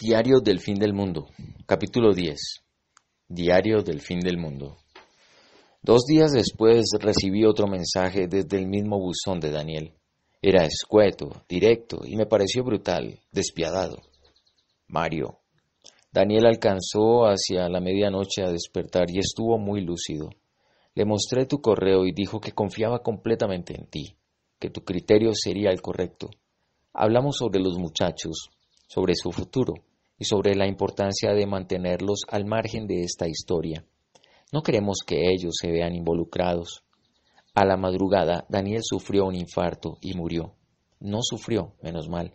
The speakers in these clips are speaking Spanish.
Diario del Fin del Mundo, capítulo 10. Diario del Fin del Mundo. Dos días después recibí otro mensaje desde el mismo buzón de Daniel. Era escueto, directo y me pareció brutal, despiadado. Mario. Daniel alcanzó hacia la medianoche a despertar y estuvo muy lúcido. Le mostré tu correo y dijo que confiaba completamente en ti, que tu criterio sería el correcto. Hablamos sobre los muchachos, sobre su futuro y sobre la importancia de mantenerlos al margen de esta historia. No queremos que ellos se vean involucrados. A la madrugada, Daniel sufrió un infarto y murió. No sufrió, menos mal.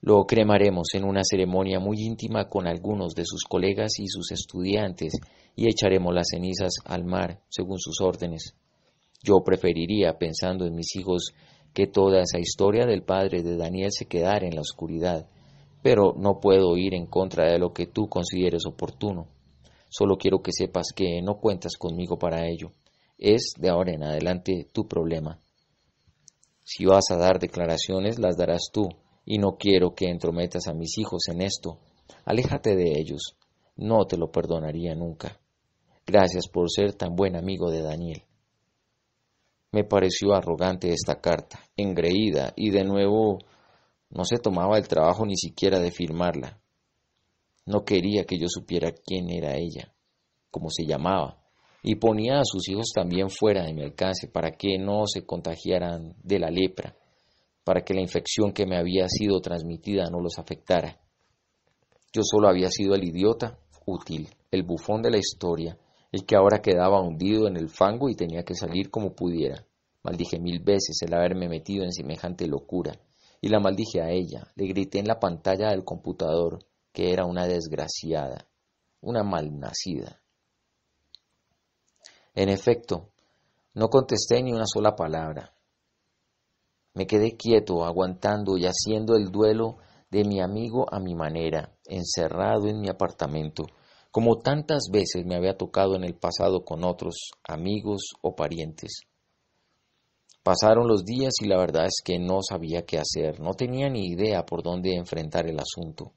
Lo cremaremos en una ceremonia muy íntima con algunos de sus colegas y sus estudiantes y echaremos las cenizas al mar, según sus órdenes. Yo preferiría, pensando en mis hijos, que toda esa historia del padre de Daniel se quedara en la oscuridad, pero no puedo ir en contra de lo que tú consideres oportuno. Solo quiero que sepas que no cuentas conmigo para ello. Es de ahora en adelante tu problema. Si vas a dar declaraciones, las darás tú, y no quiero que entrometas a mis hijos en esto. Aléjate de ellos. No te lo perdonaría nunca. Gracias por ser tan buen amigo de Daniel. Me pareció arrogante esta carta, engreída y de nuevo no se tomaba el trabajo ni siquiera de firmarla. No quería que yo supiera quién era ella, cómo se llamaba, y ponía a sus hijos también fuera de mi alcance para que no se contagiaran de la lepra, para que la infección que me había sido transmitida no los afectara. Yo solo había sido el idiota útil, el bufón de la historia, el que ahora quedaba hundido en el fango y tenía que salir como pudiera. Maldije mil veces el haberme metido en semejante locura, y la maldije a ella. Le grité en la pantalla del computador que era una desgraciada, una malnacida. En efecto, no contesté ni una sola palabra. Me quedé quieto, aguantando y haciendo el duelo de mi amigo a mi manera, encerrado en mi apartamento, como tantas veces me había tocado en el pasado con otros amigos o parientes. Pasaron los días y la verdad es que no sabía qué hacer, no tenía ni idea por dónde enfrentar el asunto.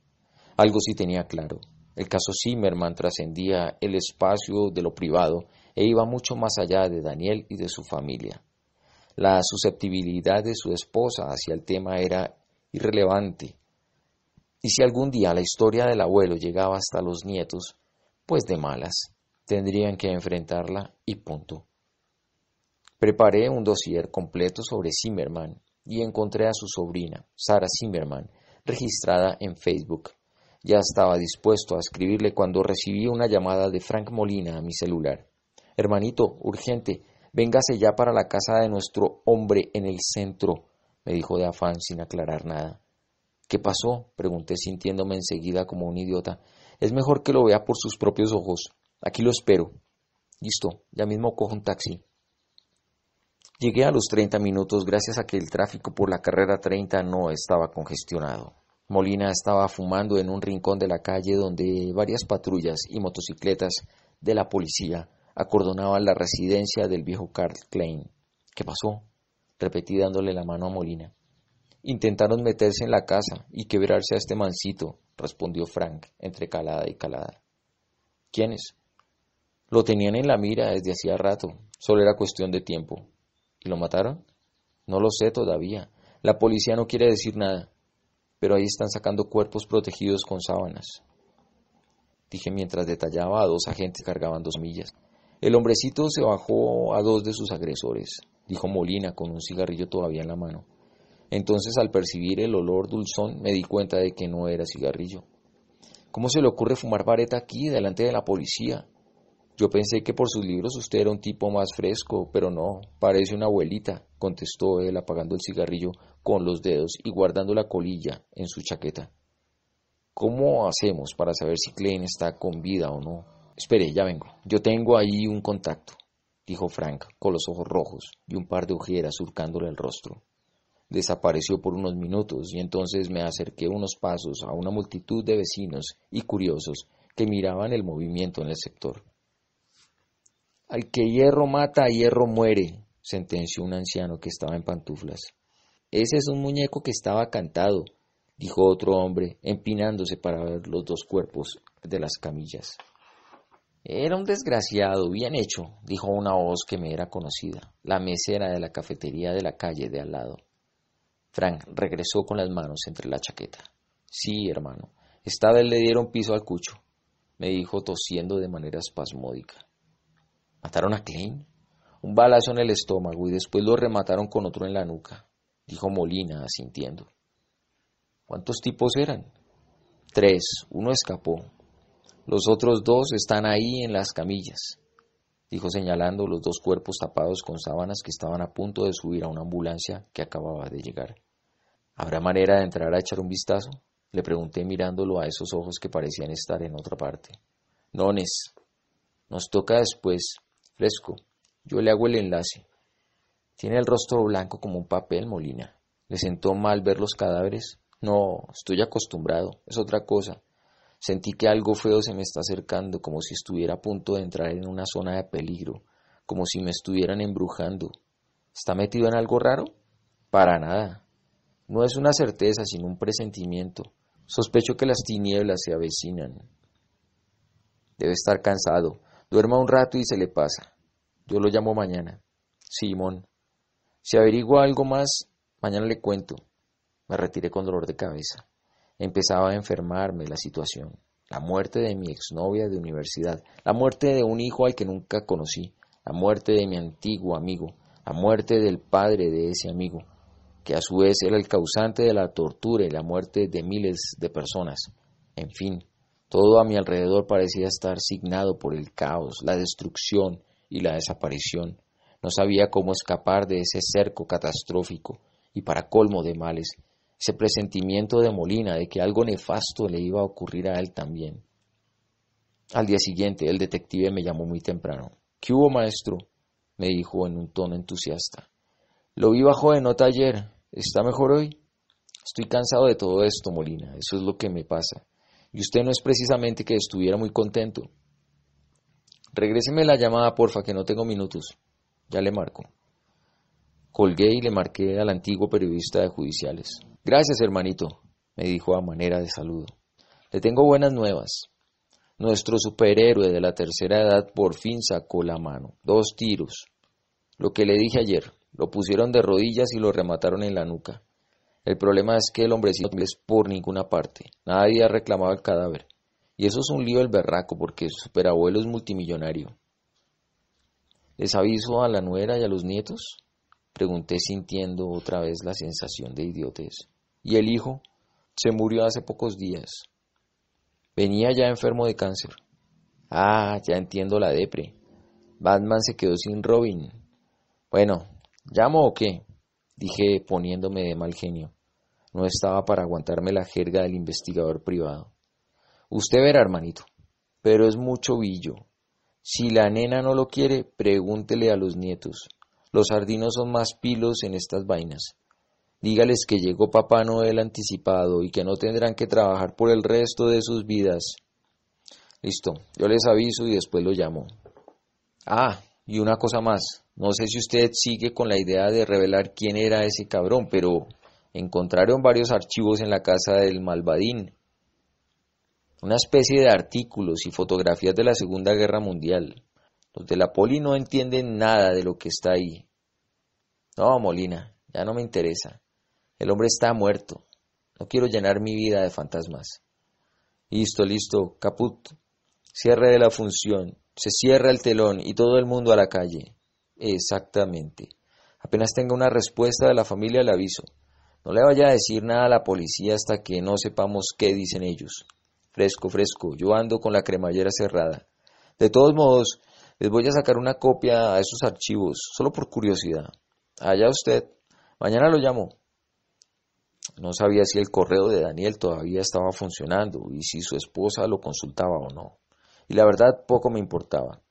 Algo sí tenía claro. El caso Zimmerman trascendía el espacio de lo privado e iba mucho más allá de Daniel y de su familia. La susceptibilidad de su esposa hacia el tema era irrelevante. Y si algún día la historia del abuelo llegaba hasta los nietos, pues de malas, tendrían que enfrentarla y punto. Preparé un dossier completo sobre Zimmerman y encontré a su sobrina, Sara Zimmerman, registrada en Facebook. Ya estaba dispuesto a escribirle cuando recibí una llamada de Frank Molina a mi celular. Hermanito, urgente, véngase ya para la casa de nuestro hombre en el centro, me dijo de afán sin aclarar nada. ¿Qué pasó? pregunté sintiéndome enseguida como un idiota. Es mejor que lo vea por sus propios ojos. Aquí lo espero. Listo, ya mismo cojo un taxi. Llegué a los 30 minutos gracias a que el tráfico por la carrera 30 no estaba congestionado. Molina estaba fumando en un rincón de la calle donde varias patrullas y motocicletas de la policía acordonaban la residencia del viejo Carl Klein. ¿Qué pasó? repetí dándole la mano a Molina. Intentaron meterse en la casa y quebrarse a este mancito, respondió Frank, entre calada y calada. ¿Quiénes? Lo tenían en la mira desde hacía rato, solo era cuestión de tiempo. ¿Y lo mataron? No lo sé todavía. La policía no quiere decir nada, pero ahí están sacando cuerpos protegidos con sábanas. Dije mientras detallaba a dos agentes que cargaban dos millas. El hombrecito se bajó a dos de sus agresores, dijo Molina con un cigarrillo todavía en la mano. Entonces al percibir el olor dulzón me di cuenta de que no era cigarrillo. ¿Cómo se le ocurre fumar vareta aquí delante de la policía? Yo pensé que por sus libros usted era un tipo más fresco, pero no, parece una abuelita, contestó él apagando el cigarrillo con los dedos y guardando la colilla en su chaqueta. ¿Cómo hacemos para saber si Klein está con vida o no? Espere, ya vengo. Yo tengo ahí un contacto, dijo Frank, con los ojos rojos y un par de ojeras surcándole el rostro. Desapareció por unos minutos y entonces me acerqué unos pasos a una multitud de vecinos y curiosos que miraban el movimiento en el sector. Al que hierro mata, hierro muere, sentenció un anciano que estaba en pantuflas. Ese es un muñeco que estaba cantado, dijo otro hombre, empinándose para ver los dos cuerpos de las camillas. Era un desgraciado, bien hecho, dijo una voz que me era conocida, la mesera de la cafetería de la calle de al lado. Frank regresó con las manos entre la chaqueta. Sí, hermano, esta vez le dieron piso al cucho, me dijo tosiendo de manera espasmódica. ¿Mataron a Klein? Un balazo en el estómago y después lo remataron con otro en la nuca, dijo Molina, asintiendo. ¿Cuántos tipos eran? Tres, uno escapó. Los otros dos están ahí en las camillas, dijo señalando los dos cuerpos tapados con sábanas que estaban a punto de subir a una ambulancia que acababa de llegar. ¿Habrá manera de entrar a echar un vistazo? Le pregunté mirándolo a esos ojos que parecían estar en otra parte. Nones, nos toca después, Fresco, yo le hago el enlace. Tiene el rostro blanco como un papel, Molina. ¿Le sentó mal ver los cadáveres? No, estoy acostumbrado, es otra cosa. Sentí que algo feo se me está acercando, como si estuviera a punto de entrar en una zona de peligro, como si me estuvieran embrujando. ¿Está metido en algo raro? Para nada. No es una certeza, sino un presentimiento. Sospecho que las tinieblas se avecinan. Debe estar cansado. Duerma un rato y se le pasa. Yo lo llamo mañana. Simón. Si averigua algo más, mañana le cuento. Me retiré con dolor de cabeza. Empezaba a enfermarme la situación. La muerte de mi exnovia de universidad, la muerte de un hijo al que nunca conocí, la muerte de mi antiguo amigo, la muerte del padre de ese amigo, que a su vez era el causante de la tortura y la muerte de miles de personas. En fin, todo a mi alrededor parecía estar signado por el caos, la destrucción y la desaparición. No sabía cómo escapar de ese cerco catastrófico y para colmo de males, ese presentimiento de Molina de que algo nefasto le iba a ocurrir a él también. Al día siguiente, el detective me llamó muy temprano. ¿Qué hubo, maestro? me dijo en un tono entusiasta. Lo vi bajo de nota ayer. ¿Está mejor hoy? Estoy cansado de todo esto, Molina. Eso es lo que me pasa y usted no es precisamente que estuviera muy contento. Regréseme la llamada, porfa, que no tengo minutos. Ya le marco. Colgué y le marqué al antiguo periodista de judiciales. Gracias, hermanito, me dijo a manera de saludo. Le tengo buenas nuevas. Nuestro superhéroe de la tercera edad por fin sacó la mano. Dos tiros. Lo que le dije ayer. Lo pusieron de rodillas y lo remataron en la nuca. El problema es que el hombrecito no es por ninguna parte. Nadie ha reclamado el cadáver. Y eso es un lío el berraco porque su superabuelo es multimillonario. ¿Les aviso a la nuera y a los nietos? Pregunté sintiendo otra vez la sensación de idiotez. ¿Y el hijo? Se murió hace pocos días. Venía ya enfermo de cáncer. Ah, ya entiendo la depre. Batman se quedó sin Robin. Bueno, ¿llamo o qué? Dije poniéndome de mal genio. No estaba para aguantarme la jerga del investigador privado. Usted verá, hermanito, pero es mucho billo. Si la nena no lo quiere, pregúntele a los nietos. Los sardinos son más pilos en estas vainas. Dígales que llegó Papá Noel anticipado y que no tendrán que trabajar por el resto de sus vidas. Listo, yo les aviso y después lo llamo. Ah, y una cosa más. No sé si usted sigue con la idea de revelar quién era ese cabrón, pero encontraron varios archivos en la casa del Malvadín, una especie de artículos y fotografías de la Segunda Guerra Mundial. Los de la poli no entienden nada de lo que está ahí. No, Molina, ya no me interesa. El hombre está muerto. No quiero llenar mi vida de fantasmas. Listo, listo, caput. Cierre de la función. Se cierra el telón y todo el mundo a la calle. Exactamente. Apenas tenga una respuesta de la familia, le aviso. No le vaya a decir nada a la policía hasta que no sepamos qué dicen ellos. Fresco, fresco, yo ando con la cremallera cerrada. De todos modos, les voy a sacar una copia a esos archivos, solo por curiosidad. Allá usted. Mañana lo llamo. No sabía si el correo de Daniel todavía estaba funcionando y si su esposa lo consultaba o no. Y la verdad poco me importaba.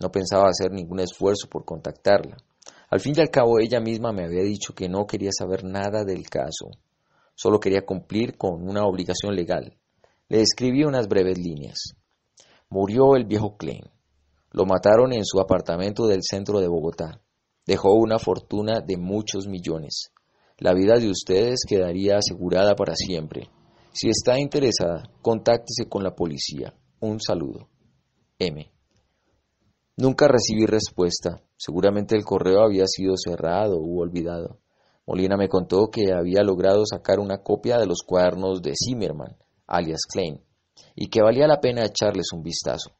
No pensaba hacer ningún esfuerzo por contactarla. Al fin y al cabo ella misma me había dicho que no quería saber nada del caso, solo quería cumplir con una obligación legal. Le escribí unas breves líneas. Murió el viejo Klein. Lo mataron en su apartamento del centro de Bogotá. Dejó una fortuna de muchos millones. La vida de ustedes quedaría asegurada para siempre. Si está interesada, contáctese con la policía. Un saludo. M. Nunca recibí respuesta. Seguramente el correo había sido cerrado u olvidado. Molina me contó que había logrado sacar una copia de los cuadernos de Zimmerman, alias Klein, y que valía la pena echarles un vistazo.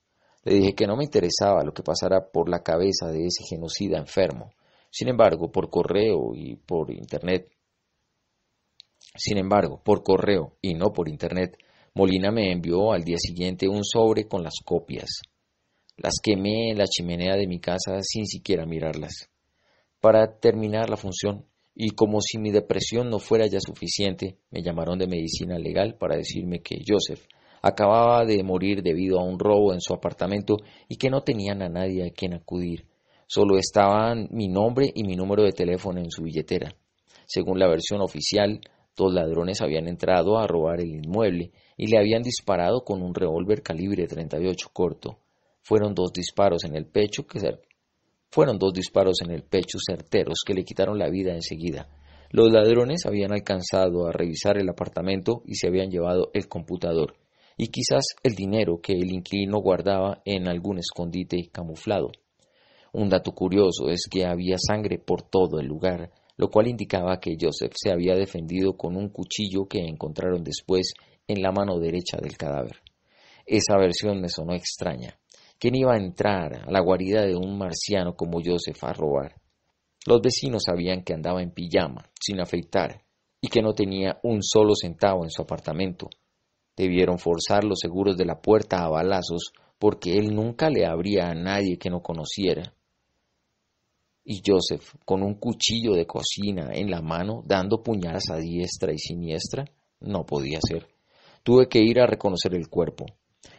Le dije que no me interesaba lo que pasara por la cabeza de ese genocida enfermo. Sin embargo, por correo y por internet. Sin embargo, por correo y no por internet, Molina me envió al día siguiente un sobre con las copias. Las quemé en la chimenea de mi casa sin siquiera mirarlas. Para terminar la función, y como si mi depresión no fuera ya suficiente, me llamaron de medicina legal para decirme que Joseph acababa de morir debido a un robo en su apartamento y que no tenían a nadie a quien acudir. Solo estaban mi nombre y mi número de teléfono en su billetera. Según la versión oficial, dos ladrones habían entrado a robar el inmueble y le habían disparado con un revólver calibre 38 corto. Fueron dos disparos en el pecho que fueron dos disparos en el pecho certeros que le quitaron la vida enseguida. Los ladrones habían alcanzado a revisar el apartamento y se habían llevado el computador y quizás el dinero que el inquilino guardaba en algún escondite camuflado. Un dato curioso es que había sangre por todo el lugar, lo cual indicaba que Joseph se había defendido con un cuchillo que encontraron después en la mano derecha del cadáver. Esa versión me sonó extraña, ¿Quién iba a entrar a la guarida de un marciano como Joseph a robar? Los vecinos sabían que andaba en pijama, sin afeitar, y que no tenía un solo centavo en su apartamento. Debieron forzar los seguros de la puerta a balazos porque él nunca le abría a nadie que no conociera. Y Joseph, con un cuchillo de cocina en la mano, dando puñadas a diestra y siniestra, no podía ser. Tuve que ir a reconocer el cuerpo.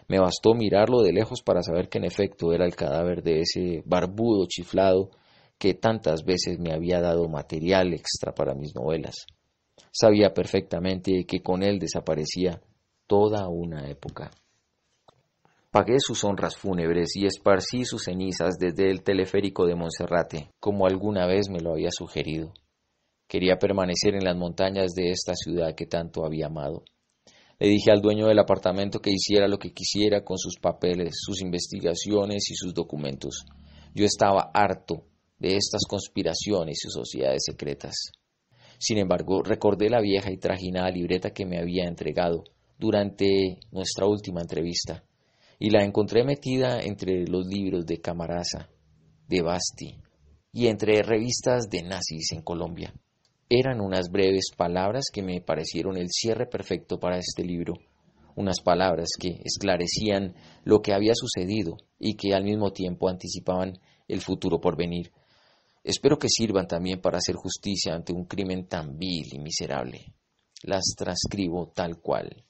Me bastó mirarlo de lejos para saber que en efecto era el cadáver de ese barbudo chiflado que tantas veces me había dado material extra para mis novelas. Sabía perfectamente que con él desaparecía toda una época. Pagué sus honras fúnebres y esparcí sus cenizas desde el teleférico de Monserrate, como alguna vez me lo había sugerido. Quería permanecer en las montañas de esta ciudad que tanto había amado. Le dije al dueño del apartamento que hiciera lo que quisiera con sus papeles, sus investigaciones y sus documentos. Yo estaba harto de estas conspiraciones y sociedades secretas. Sin embargo, recordé la vieja y trajinada libreta que me había entregado durante nuestra última entrevista y la encontré metida entre los libros de camaraza, de Basti y entre revistas de nazis en Colombia. Eran unas breves palabras que me parecieron el cierre perfecto para este libro, unas palabras que esclarecían lo que había sucedido y que al mismo tiempo anticipaban el futuro por venir. Espero que sirvan también para hacer justicia ante un crimen tan vil y miserable. Las transcribo tal cual.